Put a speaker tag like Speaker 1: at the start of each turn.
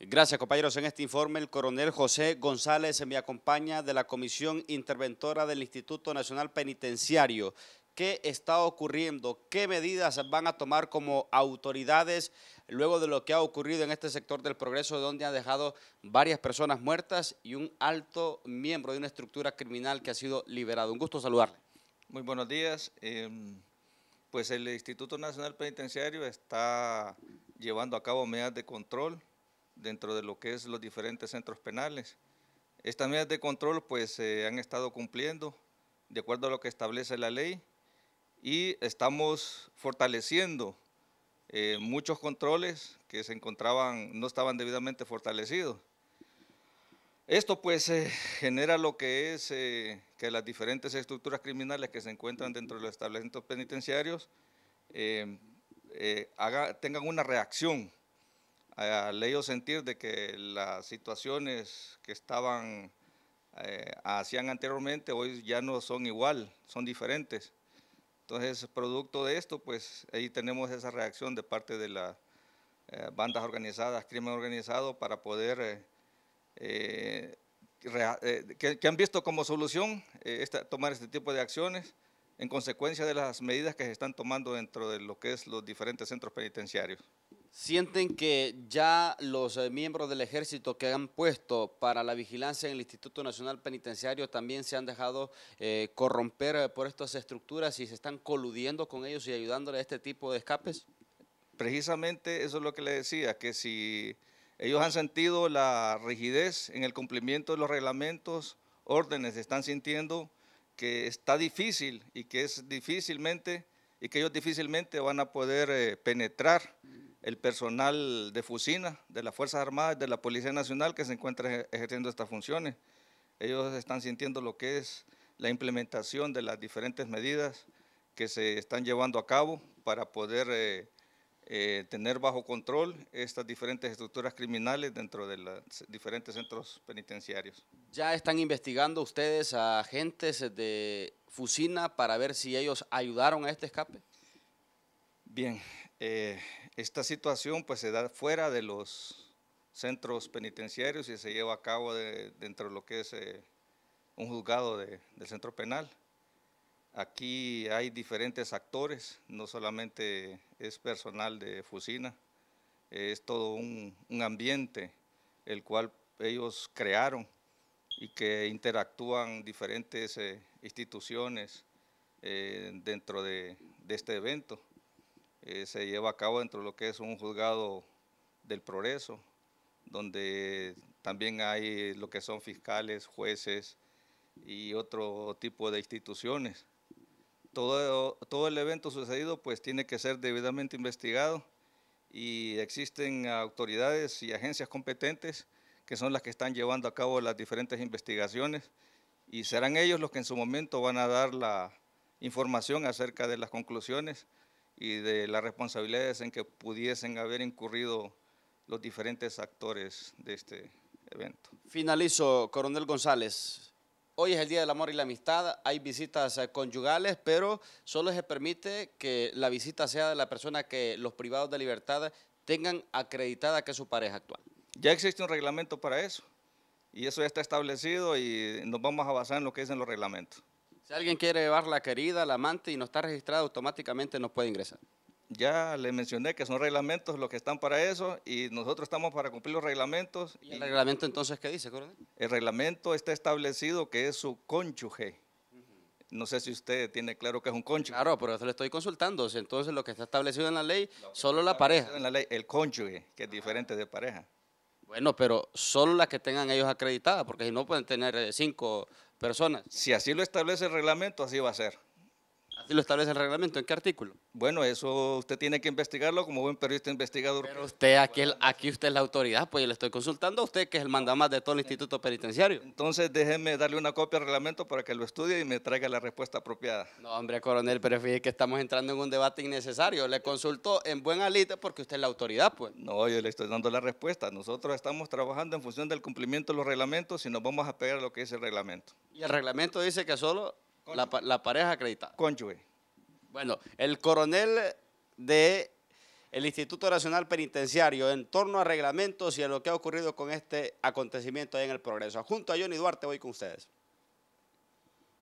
Speaker 1: Gracias, compañeros. En este informe, el coronel José González me acompaña de la Comisión Interventora del Instituto Nacional Penitenciario. ¿Qué está ocurriendo? ¿Qué medidas van a tomar como autoridades luego de lo que ha ocurrido en este sector del progreso, donde han dejado varias personas muertas y un alto miembro de una estructura criminal que ha sido liberado? Un gusto saludarle. Muy buenos días. Em,
Speaker 2: pues el Instituto Nacional Penitenciario está llevando a cabo medidas de control dentro de lo que es los diferentes centros penales. Estas medidas de control pues se han estado cumpliendo de acuerdo a lo que establece la ley y estamos fortaleciendo eh, muchos controles que se encontraban, no estaban debidamente fortalecidos. Esto pues eh, genera lo que es eh, que las diferentes estructuras criminales que se encuentran dentro de los establecimientos penitenciarios tengan una reacción al o sentir de que las situaciones que estaban, eh, hacían anteriormente, hoy ya no son igual, son diferentes. Entonces, producto de esto, pues ahí tenemos esa reacción de parte de las eh, bandas organizadas, crimen organizado, para poder, eh, que, han visto como solución tomar este tipo de acciones en consecuencia de las medidas que se están tomando dentro de lo que es los diferentes centros penitenciarios. ¿Sienten que
Speaker 1: ya los eh, miembros del ejército que han puesto para la vigilancia en el Instituto Nacional Penitenciario también se han dejado eh, corromper eh, por estas estructuras y se están coludiendo con ellos y ayudándoles a este tipo de escapes? Precisamente eso es lo que le decía,
Speaker 2: que si ellos han sentido la rigidez en el cumplimiento de los reglamentos, órdenes, están sintiendo que está difícil y que es difícilmente y que ellos difícilmente van a poder penetrar el personal de Fusina, de las Fuerzas Armadas, de la Policía Nacional que se encuentra ejerciendo estas funciones. Ellos están sintiendo lo que es la implementación de las diferentes medidas que se están llevando a cabo para poder eh, eh, tener bajo control estas diferentes estructuras criminales dentro de los diferentes centros penitenciarios.
Speaker 1: ¿Ya están investigando ustedes a agentes de Fusina para ver si ellos ayudaron a este escape? Bien, eh, esta situación pues se da fuera
Speaker 2: de los centros penitenciarios y se lleva a cabo dentro de lo que es eh, un juzgado del centro penal. Aquí hay diferentes actores, no solamente es personal de Fusina, es todo un, ambiente el cual ellos crearon y que interactúan diferentes eh, instituciones dentro de, este evento. Eh, se lleva a cabo dentro de lo que es un juzgado del progreso, donde también hay lo que son fiscales, jueces y otro tipo de instituciones. Todo, todo el evento sucedido pues tiene que ser debidamente investigado y existen autoridades y agencias competentes que son las que están llevando a cabo las diferentes investigaciones y serán ellos los que en su momento van a dar la información acerca de las conclusiones y de las responsabilidades en que pudiesen haber incurrido
Speaker 1: los diferentes actores de este evento. Finalizo, Coronel González. Hoy es el Día del Amor y la Amistad, hay visitas eh, conyugales, pero solo se permite que la visita sea de la persona que los privados de libertad tengan acreditada que es su pareja actual. Ya existe un reglamento para eso y eso ya está establecido y nos vamos a basar en lo que dicen los reglamentos. Si alguien quiere llevar la querida, la amante y no está registrada, automáticamente no puede ingresar.
Speaker 2: Ya le mencioné que son reglamentos los que están para eso y nosotros estamos para cumplir los reglamentos. ¿Y el reglamento entonces qué dice, El reglamento está establecido que es su cónyuge. No sé si usted tiene claro que es un cónyuge. Claro, pero
Speaker 1: eso le estoy consultando. Entonces, lo que está establecido en la ley, solo la pareja. En la ley, el cónyuge, que es diferente de pareja. Bueno, pero solo las que tengan ellos acreditadas, porque si no pueden tener eh, cinco personas. Si así lo establece el reglamento, así va a ser. Así lo establece el reglamento. ¿En qué artículo? Bueno, eso usted tiene que investigarlo como buen periodista investigador. Pero usted, aquí, aquí usted es la autoridad, pues yo le estoy consultando a usted, que es el mandamás de todo el Instituto Penitenciario. Entonces déjeme
Speaker 2: darle una copia al reglamento para que lo estudie y me traiga la respuesta apropiada. No,
Speaker 1: hombre, coronel, pero fíjese que estamos entrando en un debate innecesario. Le consulto en buen alite porque usted es la autoridad, pues. No, yo le estoy dando la respuesta. Nosotros
Speaker 2: estamos trabajando en función del cumplimiento de los reglamentos y nos vamos a pegar a lo que dice el
Speaker 1: reglamento. Y el reglamento dice que solo la, pareja acreditada. Cónyuge. Bueno, el coronel de el Instituto Nacional Penitenciario en torno a reglamentos y a lo que ha ocurrido con este acontecimiento ahí en el Progreso. Junto a Johnny Duarte voy con ustedes.